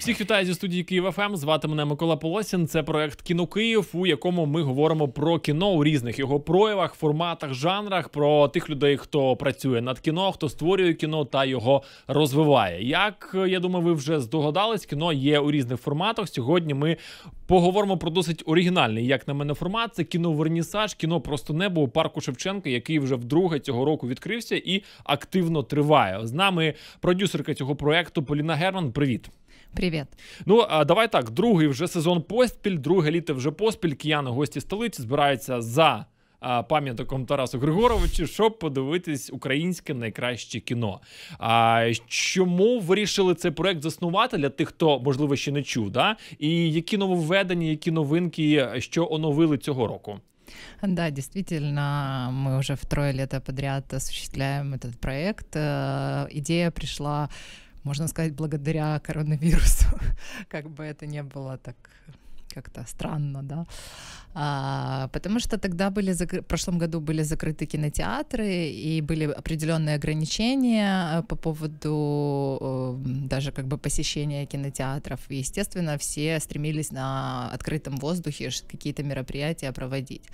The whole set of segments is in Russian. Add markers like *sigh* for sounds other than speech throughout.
Всіх вітаю зі студії Києва ФМ. Ем. Звати мене Микола Полосін. Це проект Кіно Київ, у якому ми говоримо про кіно у різних його проявах, форматах, жанрах, про тих людей, хто працює над кіно, хто створює кіно та його розвиває. Як я думаю, ви вже здогадались, кіно є у різних форматах. Сьогодні ми поговоримо про досить оригінальний, як на мене, формат. Це кіно Вернісаж, кіно просто небо у парку Шевченка, який вже вдруге цього року відкрився і активно триває. З нами продюсерка цього проекту Поліна Герман. Привіт. Привіт. Ну а давай так. Другий вже сезон поспіль, друге літо вже поспіль. Кияни гості столиці збираються за. Пам'ятником Тарасу Григоровичу, щоб подивитись українське найкраще кіно. А чому вирішили цей проект заснувати для тих, хто можливо ще не чув? да? І які нововведення, які новинки, що оновили цього року? Да, действительно, мы уже второе лето подряд осуществляем этот проект. Э, идея пришла можно сказать, благодаря коронавирусу, *laughs* как бы это не было так как-то странно, да, а, потому что тогда были закры... в прошлом году были закрыты кинотеатры и были определенные ограничения э, по поводу э, даже как бы посещения кинотеатров. И, естественно, все стремились на открытом воздухе какие-то мероприятия проводить.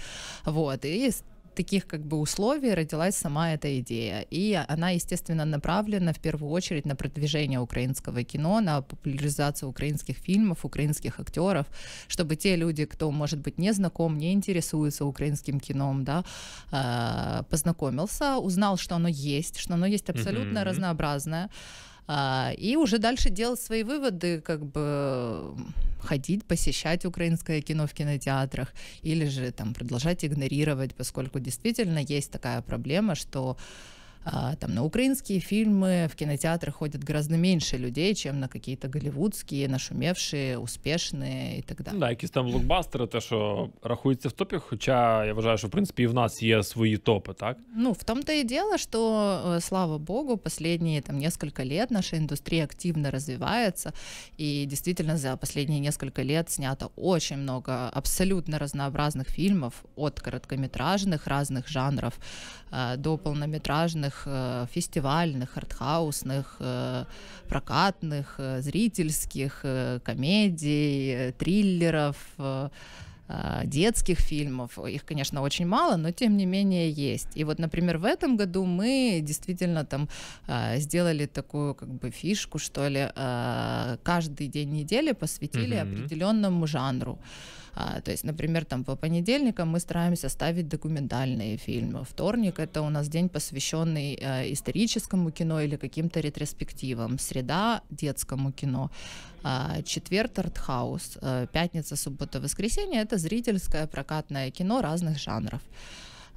Вот и таких как бы условий родилась сама эта идея. И она, естественно, направлена в первую очередь на продвижение украинского кино, на популяризацию украинских фильмов, украинских актеров, чтобы те люди, кто, может быть, не знаком, не интересуется украинским кином, да, а, познакомился, узнал, что оно есть, что оно есть абсолютно mm-hmm. разнообразное, а, и уже дальше делал свои выводы, как бы ходить, посещать украинское кино в кинотеатрах, или же там продолжать игнорировать, поскольку действительно есть такая проблема, что а, там на украинские фильмы в кинотеатры ходят гораздо меньше людей, чем на какие-то голливудские, нашумевшие успешные и так далее. Да, якісь там блокбастери, те, що рахується в топі, хоча я вважаю, що в принципі і в нас є свої топи, так? Ну, в том-то и дело, что, э, слава богу, последние там несколько лет наша индустрия активно развивается, и действительно за последние несколько лет снято очень много абсолютно разнообразных фильмов, от короткометражных разных жанров э, до полнометражных разных э, фестивальных, артхаусных, э, прокатных, э, зрительских, комедий, триллеров, детских фильмов. Их, конечно, очень мало, но тем не менее есть. И вот, например, в этом году мы действительно там сделали такую как бы фишку, что ли, каждый день недели посвятили mm-hmm. определенному жанру. А, то есть, например, там по понедельникам мы стараемся ставить документальные фильмы. Вторник это у нас день, посвященный э, историческому кино или каким-то ретроспективам. Среда детскому кино. А, четверг артхаус. А, пятница, суббота, воскресенье это зрительское прокатное кино разных жанров.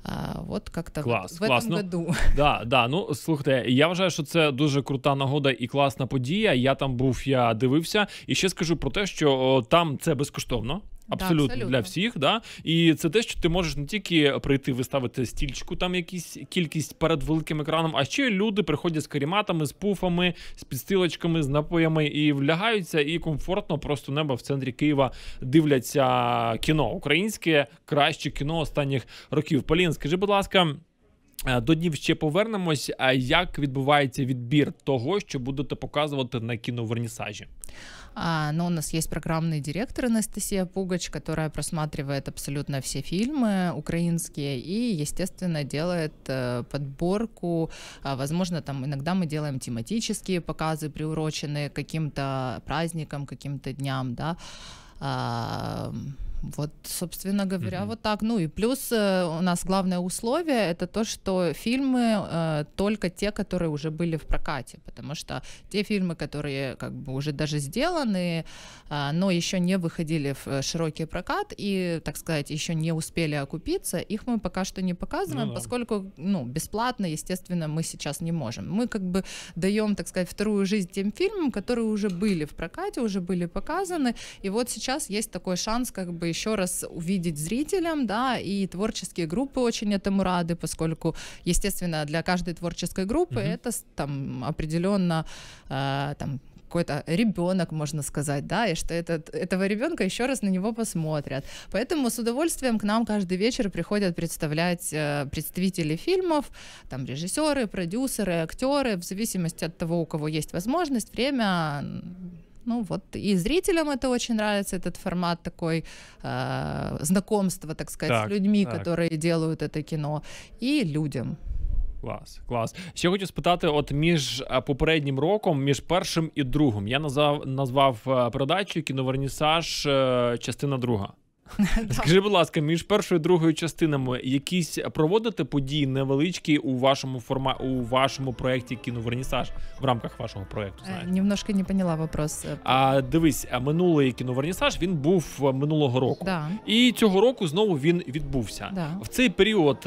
А, От як-то клас, в класно. этом ну, году. Да, да. Ну слухайте, я вважаю, що це дуже крута нагода і класна подія. Я там був, я дивився. І ще скажу про те, що о, там це безкоштовно. абсолютно, абсолютно для всіх. Да? І це те, що ти можеш не тільки прийти виставити стільчику, там якісь кількість перед великим екраном, а ще люди приходять з каріматами, з пуфами, з підстилочками, з напоями і влягаються, і комфортно просто небо в центрі Києва дивляться кіно. Українське краще кіно останніх років. Полін, скажи, будь ласка. До днів ще повернемось. А як відбувається відбір того, що будете показувати на кіновернісажі? А, но ну, у нас есть программный директор Анастасия Пугач, которая просматривает абсолютно все фильмы украинские и, естественно, делает э, подборку. А, возможно, там иногда мы делаем тематические показы, приуроченные каким-то праздникам, каким-то дням, да. А, вот, собственно говоря, mm-hmm. вот так. Ну и плюс э, у нас главное условие это то, что фильмы э, только те, которые уже были в прокате, потому что те фильмы, которые как бы уже даже сделаны, э, но еще не выходили в э, широкий прокат и, так сказать, еще не успели окупиться, их мы пока что не показываем, ну, да. поскольку ну бесплатно, естественно, мы сейчас не можем. Мы как бы даем, так сказать, вторую жизнь тем фильмам, которые уже были в прокате, уже были показаны, и вот сейчас есть такой шанс как бы еще раз увидеть зрителям, да, и творческие группы очень этому рады, поскольку, естественно, для каждой творческой группы mm-hmm. это там определенно э, а, там какой-то ребенок, можно сказать, да, и что этот, этого ребенка еще раз на него посмотрят. Поэтому с удовольствием к нам каждый вечер приходят представлять э, представители фильмов, там режиссеры, продюсеры, актеры, в зависимости от того, у кого есть возможность, время, Ну вот и зрителям это очень нравится, этот формат такой э, знакомства, так сказать, так, с людьми, так. которые делают это кино, і людям. Клас, клас. Ще хочу спитати: от між попереднім роком, між першим і другим, я назвав назвав е, передачу Кіновернісаж, е, частина друга. *laughs* Скажи, будь ласка, між першою і другою частинами якісь проводите події невеличкі у вашому форма у вашому проєкті кіновернісаж в рамках вашого проєкту? Е, знаєте? Немножко не поняла вопрос. Е, а дивись, минулий кіновернісаж він був е, минулого року, да. і цього року знову він відбувся. Да. В цей період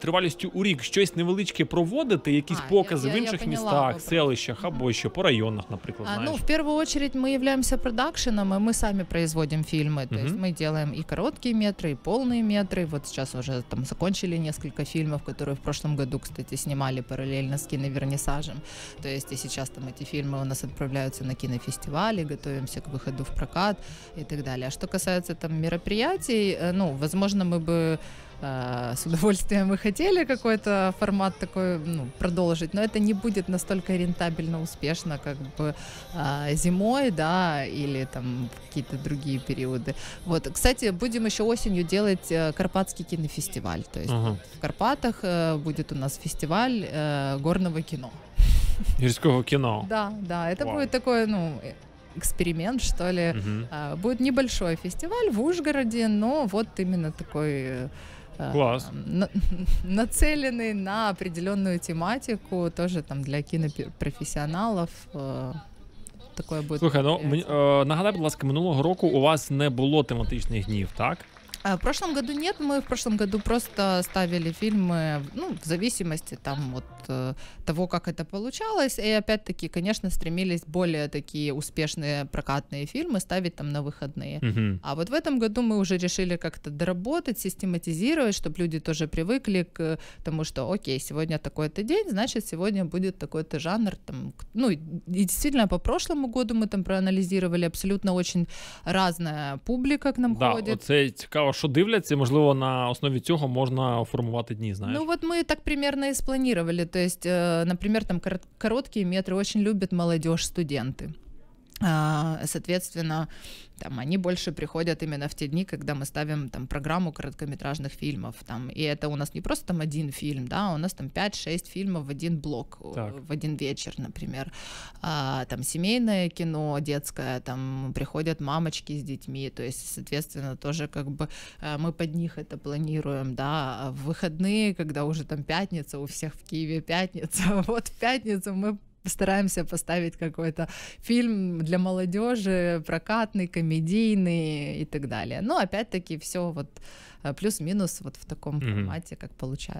тривалістю у рік щось невеличке проводити, якісь а, покази я, в інших містах, вопрос. селищах або ще по районах, наприклад. А, ну, знаєш? Ну в першу чергу ми являємося продакшенами. ми самі производимо фільми. Тобто uh ми робимо і короткие метры, и полные метры. Вот сейчас уже там закончили несколько фильмов, которые в прошлом году, кстати, снимали параллельно с киновернисажем. То есть и сейчас там эти фильмы у нас отправляются на кинофестивали, готовимся к выходу в прокат и так далее. А что касается там мероприятий, э, ну, возможно, мы бы Э, с удовольствием мы хотели какой-то формат такой ну, продолжить, но это не будет настолько рентабельно успешно, как бы э, зимой, да, или там какие-то другие периоды. Вот, кстати, будем еще осенью делать э, Карпатский кинофестиваль, то есть ага. в Карпатах будет у нас фестиваль горного кино. *laughs* Юрского кино. Да, да, это Вау. будет такое, ну, эксперимент, что ли. Угу. Будет небольшой фестиваль в Ужгороде, но вот именно такой Э, Класс. На, *laughs* нацеленный на определенную тематику, тоже там для кинопрофесіоналів. Э, такое буде. Слухай, ну, мені, е, э, нагадай, будь ласка, минулого року у вас не було тематичних днів, так? А, в прошлом году нет, мы в прошлом году просто ставили фильмы, ну, в зависимости там от э, того, как это получалось, и опять-таки, конечно, стремились более такие успешные прокатные фильмы ставить там на выходные. Угу. А вот в этом году мы уже решили как-то доработать, систематизировать, чтобы люди тоже привыкли к тому, что, окей, сегодня такой-то день, значит, сегодня будет такой-то жанр, там, ну, и действительно, по прошлому году мы там проанализировали абсолютно очень разная публика к нам да, ходит. Да, це цікаво цікаво, що дивляться. Можливо, на основі цього можна формувати дні. знаєш? Ну вот мы так примерно и спланировали. То есть, например, там короткие метры очень любят молодежь, студенты. А, соответственно, там, они больше приходят именно в те дни, когда мы ставим там программу короткометражных фильмов. Там, и это у нас не просто там один фильм, да, а у нас там 5-6 фильмов в один блок, так. в один вечер, например. А, там семейное кино, детское, там приходят мамочки с детьми, то есть, соответственно, тоже как бы э, мы под них это планируем, да, а в выходные, когда уже там пятница, у всех в Киеве пятница, *laughs* вот в пятницу мы стараемся поставить какой-то фильм для молодежи, прокатный, комедийный и так далее. Но опять-таки все вот э, плюс-мінус от в такому mm -hmm. форматі, як виходить.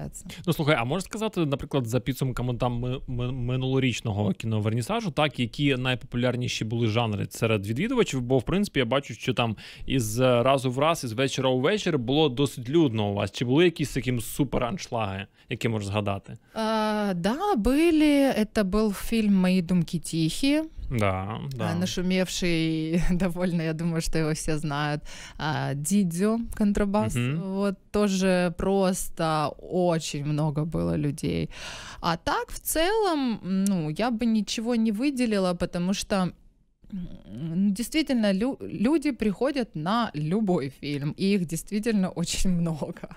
Ну слухай, а можеш сказати, наприклад, за підсумками там минулорічного кіновернісажу, так які найпопулярніші були жанри серед відвідувачів? Бо в принципі я бачу, що там із е, разу в раз, із вечора у вечір було досить людно у вас. Чи були якісь такі супер аншлаги, які можеш згадати? А, да, були. Це був фильм «Мои думки тихие». Да, да. А, нашумевший *laughs* довольно, я думаю, что его все знают. А, Дидзю, контрабас. Угу. Вот тоже просто очень много было людей. А так, в целом, ну, я бы ничего не выделила, потому что действительно лю- люди приходят на любой фильм, и их действительно *laughs* очень много.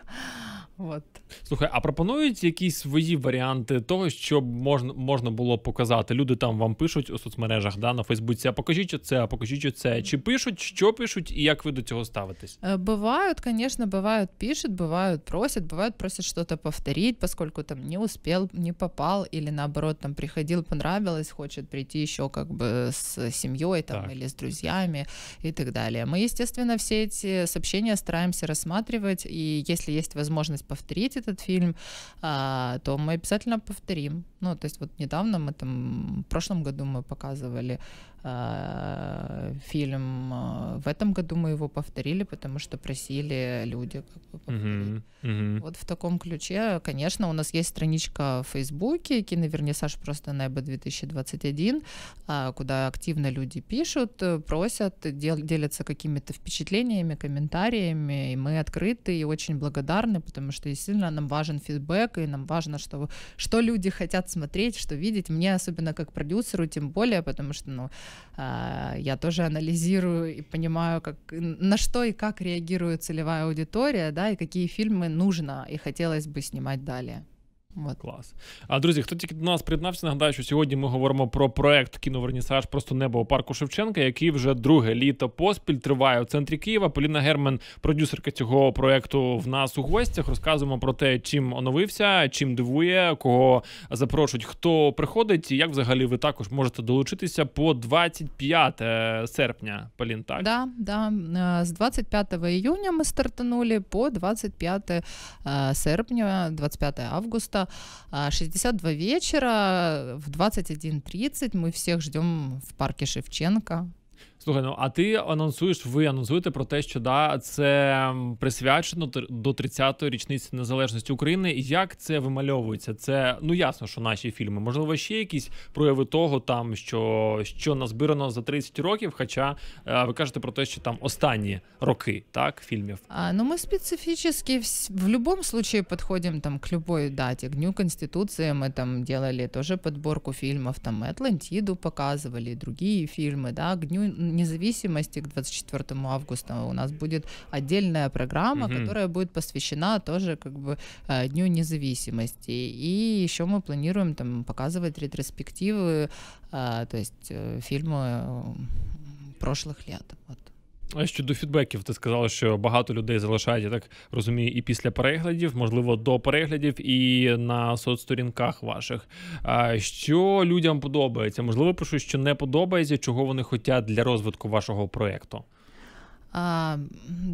От. Слухай, а пропонують якісь свої варіанти того, що можна можна було показати? Люди там вам пишуть у соцмережах, да, на Фейсбуці, а покажіть оце, а покажіть оце. Чи пишуть, що пишуть, і як ви до цього ставитесь? Бывают, конечно, бывают пишут, бывают просят, бывают просят что-то повторить, поскольку там не успел, не попал, или наоборот, там приходил, понравилось, хочет прийти еще как бы с семьей там так. или с друзьями и так далее. Мы, естественно, все эти сообщения стараемся рассматривать, и если есть возможность повторить этот фильм, а, то мы обязательно повторим. Ну, то есть вот недавно мы там, в прошлом году мы показывали Э, фильм. Э, в этом году мы его повторили, потому что просили люди как бы повторить. Mm-hmm. Mm-hmm. Вот в таком ключе, конечно, у нас есть страничка в Фейсбуке «Киновернисаж просто на ЭБ 2021», куда активно люди пишут, э, просят, дел- делятся какими-то впечатлениями, комментариями, и мы открыты и очень благодарны, потому что действительно нам важен фидбэк, и нам важно, что, что люди хотят смотреть, что видеть. Мне особенно как продюсеру тем более, потому что, ну, а, я тоже анализирую и понимаю, как, на что и как реагирует целевая аудитория, да, и какие фильмы нужно и хотелось бы снимать далее. Вот. Клас. А друзі, хто тільки до нас приєднався, нагадаю, що сьогодні ми говоримо про проект кіновернісаж просто небо у парку Шевченка, який вже друге літо поспіль триває у центрі Києва. Поліна Герман, продюсерка цього проекту, в нас у гостях. Розказуємо про те, чим оновився, чим дивує, кого запрошують, хто приходить, і як взагалі ви також можете долучитися по 25 серпня. Полін, так? Да, да. Е, з 25 іюня ми стартанули по 25 е, серпня, 25 августа. это а, 62 вечера в 21.30 мы всех ждем в парке Шевченко. Слухай, ну а ти анонсуєш, ви анонсуєте про те, що да, це присвячено до 30-ї річниці незалежності України. І як це вимальовується? Це ну ясно, що наші фільми, можливо, ще якісь прояви того, там що що назбирано за 30 років. Хоча е, ви кажете про те, що там останні роки так фільмів. А ну ми специфически в любом случае подходим там к любой даті. к Дню Конституции. Мы там діяли теж підборку фільмів. там Атлантіду показували другие фільми, да, к Дню независимости к 24 августа у нас будет отдельная программа, угу. которая будет посвящена тоже как бы э, Дню независимости. И еще мы планируем там показывать ретроспективы, э, то есть э, фильмы прошлых лет. Вот. щодо фідбеків, ти сказала, що багато людей залишають, я так розумію, і після переглядів, можливо, до переглядів, і на соцсторінках ваших. Що людям подобається? Можливо, пишуть, що не подобається, чого вони хочуть для розвитку вашого проєкту. А,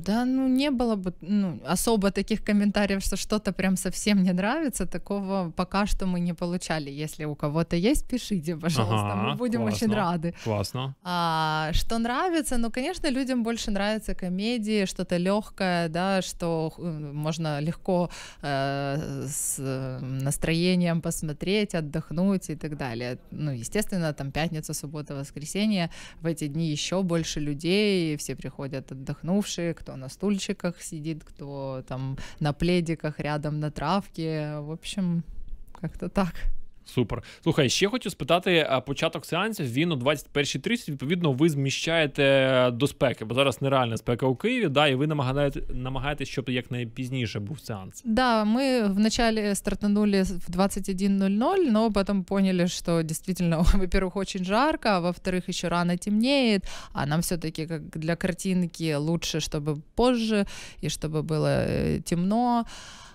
да, ну не было бы ну, особо таких комментариев, что что-то прям совсем не нравится. Такого пока что мы не получали. Если у кого-то есть, пишите, пожалуйста. Ага, мы будем классно, очень рады. Классно. А, что нравится? Ну, конечно, людям больше нравятся комедии, что-то легкое, да, что э, можно легко э, с э, настроением посмотреть, отдохнуть и так далее. Ну, естественно, там пятница, суббота, воскресенье в эти дни еще больше людей, все приходят отдохнувшие, кто на стульчиках сидит, кто там на пледиках рядом на травке. В общем, как-то так. Супер. Слухай, ще хочу спитати початок сеансів. Він о 21.30, Відповідно, ви зміщаєте е, до спеки, бо зараз нереальна спека у Києві. Да, і ви намагаєте намагаєтесь, щоб якнайпізніше був сеанс. Да, ми вначале стартанули в 21.00, но потім поняли, що дійсно *laughs* во-первых, очень жарко, а во-вторых, еще рано темнеет, а нам все-таки как для картинки лучше, щоб позже і щоб було э, темно.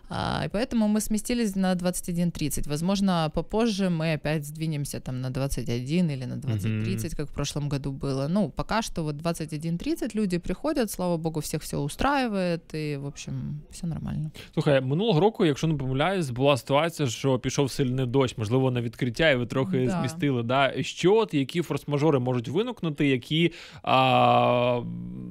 А, и поэтому мы сместились на 21.30. Возможно, попозже мы опять сдвинемся там на 21 или на 20.30, mm-hmm. как в прошлом году было. Ну, пока что вот 21.30 люди приходять, слава Богу, всіх все устраивает, і в общем, все нормально. Слухай, минулого року, якщо не помиляюсь, була ситуація, що пішов сильний дощ, можливо, на відкриття, і ви трохи да. змістили. Да? Що от які форс-мажори можуть виникнути, які а,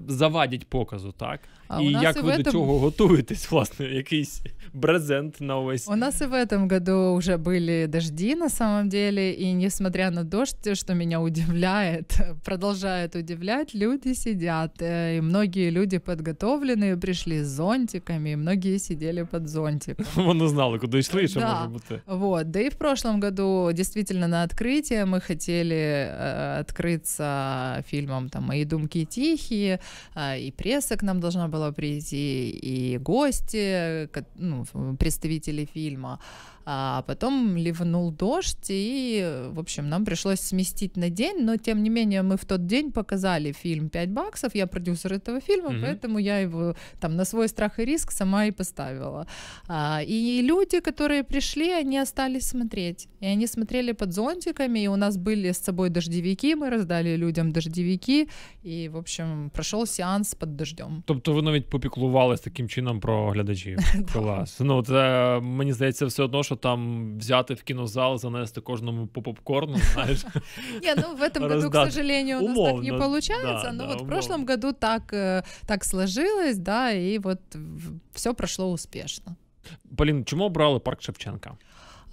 завадять показу, так? А і як і ви этом... до чего готовитесь, власне, якийсь брезент на увесь? У нас и в этом году уже были дожди на самом деле, и несмотря на дождь, что меня удивляет, *laughs* продолжает удивлять, люди сидят, э, и многие люди подготовленные пришли с зонтиками, и многие сидели под зонтиком. *laughs* Вони знали, куда йшли, що да. може бути. Э. Вот, да и в прошлом году действительно на открытие мы хотели э, открыться фильмом там «Мои думки тихие», э, и пресса к нам должна была сначала прийти и гости, ну, представители фильма, а потом ливнул дождь, и, в общем, нам пришлось сместить на день, но, тем не менее, мы в тот день показали фильм пять баксов», я продюсер этого фильма, mm-hmm. поэтому я его там на свой страх и риск сама и поставила. А, и люди, которые пришли, они остались смотреть, и они смотрели под зонтиками, и у нас были с собой дождевики, мы раздали людям дождевики, и, в общем, прошел сеанс под дождем. Тобто ви навіть попіклувались таким чином про глядачів. *laughs* Клас. Ну, це, мені здається, все одно, що що там взяти в кінозал, занести кожному по попкорну, *laughs* знаешь. Не, ну в этом году, к сожалению, у нас так не получается, но вот в прошлом году так э, так сложилось, да, и вот все прошло успешно. Полин, чому обрали парк Шевченка?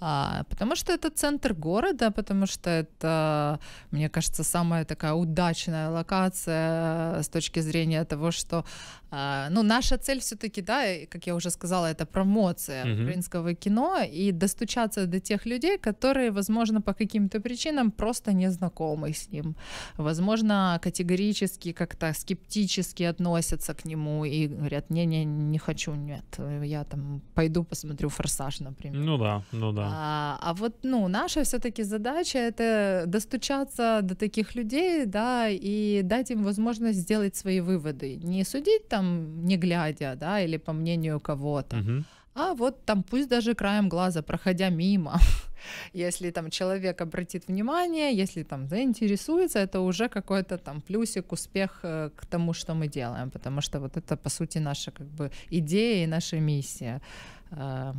А, потому что это центр города, потому что это, мне кажется, самая такая удачная локация с точки зрения того, что а, ну, наша цель все-таки, да, как я уже сказала, это промоция mm-hmm. украинского кино и достучаться до тех людей, которые, возможно, по каким-то причинам просто не знакомы с ним. Возможно, категорически как-то скептически относятся к нему и говорят, не-не, не хочу, нет, я там пойду посмотрю «Форсаж», например. Ну да, ну да. А, а вот ну, наша все-таки задача это достучаться до таких людей, да, и дать им возможность сделать свои выводы. Не судить там, не глядя, да, или по мнению кого-то. Угу. А вот там пусть даже краем глаза, проходя мимо, *laughs* если там человек обратит внимание, если там заинтересуется, это уже какой-то там плюсик, успех э, к тому, что мы делаем, потому что вот это, по сути, наша как бы идея и наша миссия. А,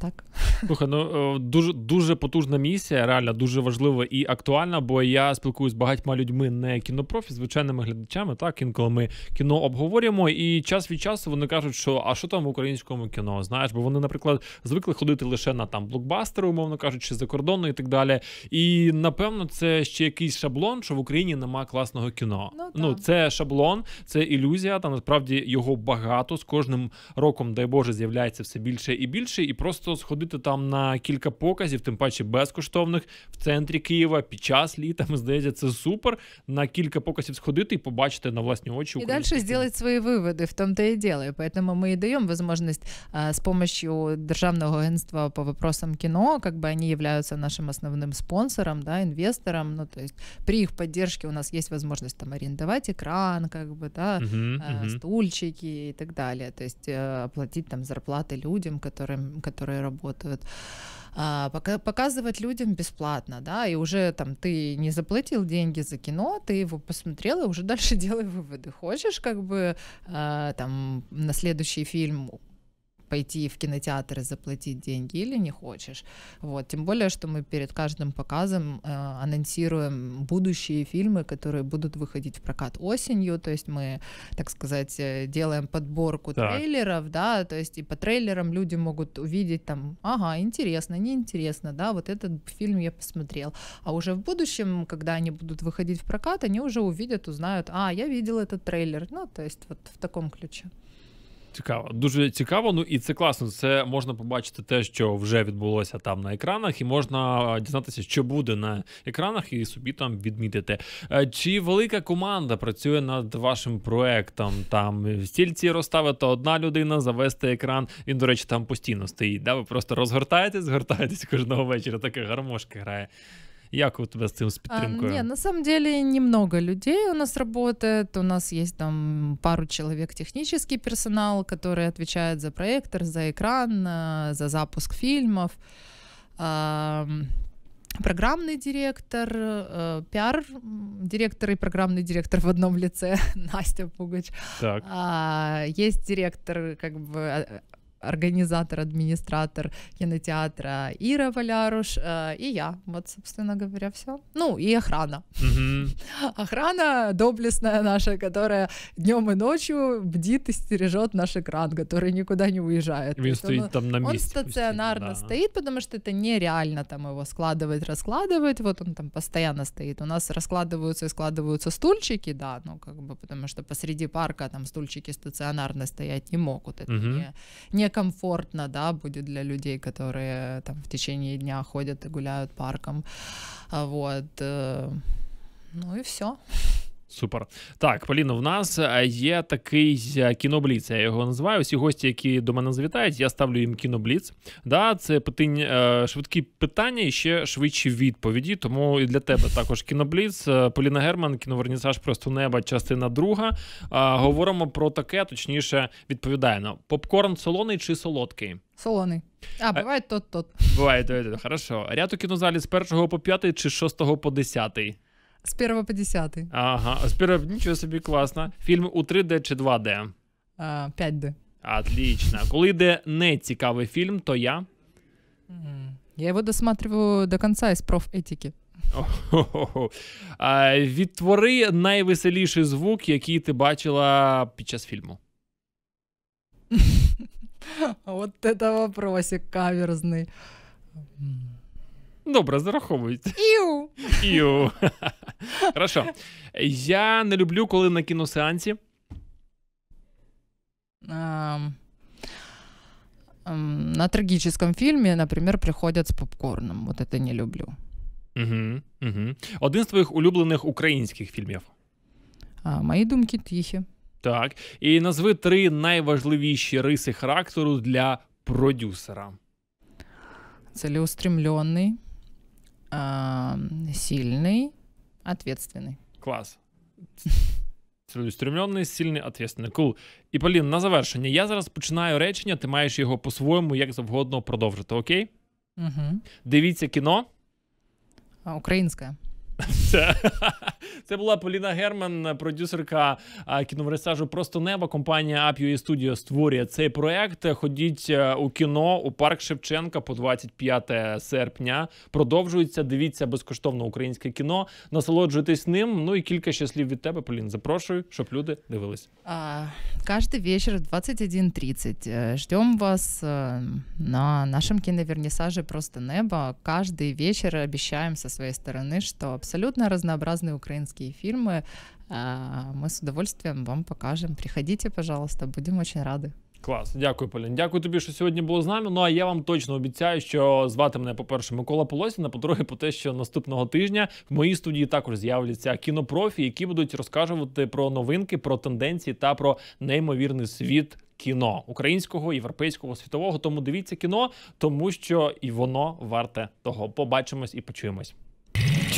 Так, слухай, ну е, дуже дуже потужна місія, реально дуже важлива і актуальна. Бо я спілкуюсь з багатьма людьми, не кінопрофі, звичайними глядачами. Так, інколи ми кіно обговорюємо, і час від часу вони кажуть, що а що там в українському кіно? Знаєш, бо вони, наприклад, звикли ходити лише на там блокбастери, умовно кажучи, за кордону і так далі. І напевно, це ще якийсь шаблон, що в Україні нема класного кіно. Ну, ну це шаблон, це ілюзія. Та насправді його багато з кожним роком, дай Боже, з'являється все більше і більше, і просто. просто сходити там на кілька показів, тим паче безкоштовних в центрі Києва під час літа. Ми здається, це супер. На кілька показів сходити і побачити на власні очі. І далі зробити свої виводи, в тому то і діло. Поэтому ми і даємо можливість з помощью Державного агентства по вопросам кино, как бы они являются нашим основным спонсором, да, инвестором. Ну, то есть при их поддержке у нас есть возможность там арендовать экран, как бы, да, uh-huh, uh-huh. стульчики и так далее. То есть оплатить там зарплаты людям, которым, которые которые работают а, показывать людям бесплатно, да, и уже там ты не заплатил деньги за кино, ты его посмотрел и уже *laughs* дальше делай выводы. Хочешь как бы а, там на следующий фильм пойти в кинотеатр и заплатить деньги или не хочешь. Вот. Тем более, что мы перед каждым показом э, анонсируем будущие фильмы, которые будут выходить в прокат осенью. То есть мы, так сказать, э, делаем подборку так. трейлеров, да, то есть и по трейлерам люди могут увидеть там, ага, интересно, неинтересно, да, вот этот фильм я посмотрел. А уже в будущем, когда они будут выходить в прокат, они уже увидят, узнают, а, я видел этот трейлер. Ну, то есть вот в таком ключе. Цікаво, дуже цікаво. Ну і це класно. Це можна побачити те, що вже відбулося там на екранах, і можна е, дізнатися, що буде на екранах, і собі там відмітити. Е, чи велика команда працює над вашим проектом? Там стільці розставити одна людина, завести екран. Він, до речі, там постійно стоїть. Да? Ви просто розгортаєтесь, згортаєтесь *laughs* кожного вечора. Таке гармошки грає. Як у тебе з цим з підтримкою? А, ні, на самом деле немного людей у нас работает. У нас есть там пару человек технический персонал, который отвечает за проектор, за экран, э, за запуск фильмов. программный директор, э, пиар-директор и программный директор в одном лице *laughs* Настя Пугач. Так. А, есть директор как бы а, организатор, администратор кинотеатра Ира Валяруш э, и я. Вот, собственно говоря, все. Ну, и охрана. Охрана доблестная наша, которая днем и ночью бдит и стережет наш экран, который никуда не уезжает. Він стоит он, там на месте. Он стационарно да. стоит, потому что это нереально там его складывать, раскладывать. Вот он там постоянно стоит. У нас раскладываются и складываются стульчики, да, ну, как бы, потому что посреди парка там стульчики стационарно стоять не могут. Это не, не некомфортно, да, будет для людей, которые там в течение дня ходят и гуляют парком, а вот, э, ну и все. Супер. Так, Поліно, в нас е, є такий е, кінобліц, я його називаю. Усі гості, які до мене завітають, я ставлю їм кінобліц. Да, Це питання, е, швидкі питання і ще швидші відповіді. Тому і для тебе також кінобліц. Поліна Герман, кіновернісаж просто неба, частина друга. Говоримо про таке, точніше, відповідаємо. Попкорн солоний чи солодкий? Солоний. А, буває тот-тот. Буває тот-тот, Хорошо. Ряд у кінозалі з першого по п'ятий чи з шостого по десятий? З 1 по 10. Ага, з 1 нічого собі класно. Фільми у 3D чи 2D? А, 5D. Отлично. Коли йде не цікавий фільм, то я. Я його досматриваю до кінця із профетики. А, Відтвори найвеселіший звук, який ти бачила під час фільму. *laughs* От це вопросик каверзний. Добре, зараховують. Іу. Іу. Хорошо. Я не люблю, коли на кіносеансі. на трагическом фільмі, наприклад, приходять з попкорном. Вот это не люблю. Угу, угу. Один з твоїх улюблених українських фільмів. А, Мої думки тихі. Так. І назви три найважливіші риси характеру для продюсера. Целеустремлений, сильний Ответственный. Клас. Цілеустремлений, сильний, ответственний. Кул. Cool. І Полін, на завершення. Я зараз починаю речення, ти маєш його по-своєму як завгодно продовжити, окей? Угу. Дивіться кіно. Українське. Це була Поліна Герман, продюсерка кіноверсажу Просто небо. Компанія AppUA Студіо створює цей проект. Ходіть е, у кіно у парк Шевченка по 25 серпня. Продовжується. Дивіться безкоштовно українське кіно. Насолоджуйтесь ним. Ну і кілька ще слів від тебе, Полін. Запрошую, щоб люди дивились. А, Кожен вечір в 21.30. Э, Ждем вас э, на нашому киновернисаже Просто небо. Каждый вечір. обещаем зі своєї сторони. что абсолютно разнообразний украинский украинские фильмы, мы с удовольствием вам покажем. Приходите, пожалуйста, будем очень рады. Клас, дякую, Полін. Дякую тобі, що сьогодні було з нами. Ну а я вам точно обіцяю, що звати мене, по-перше, Микола Полосін, по-друге, по те, що наступного тижня в моїй студії також з'являться кінопрофі, які будуть розказувати про новинки, про тенденції та про неймовірний світ кіно українського, європейського, світового. Тому дивіться кіно, тому що і воно варте того. Побачимось і почуємось.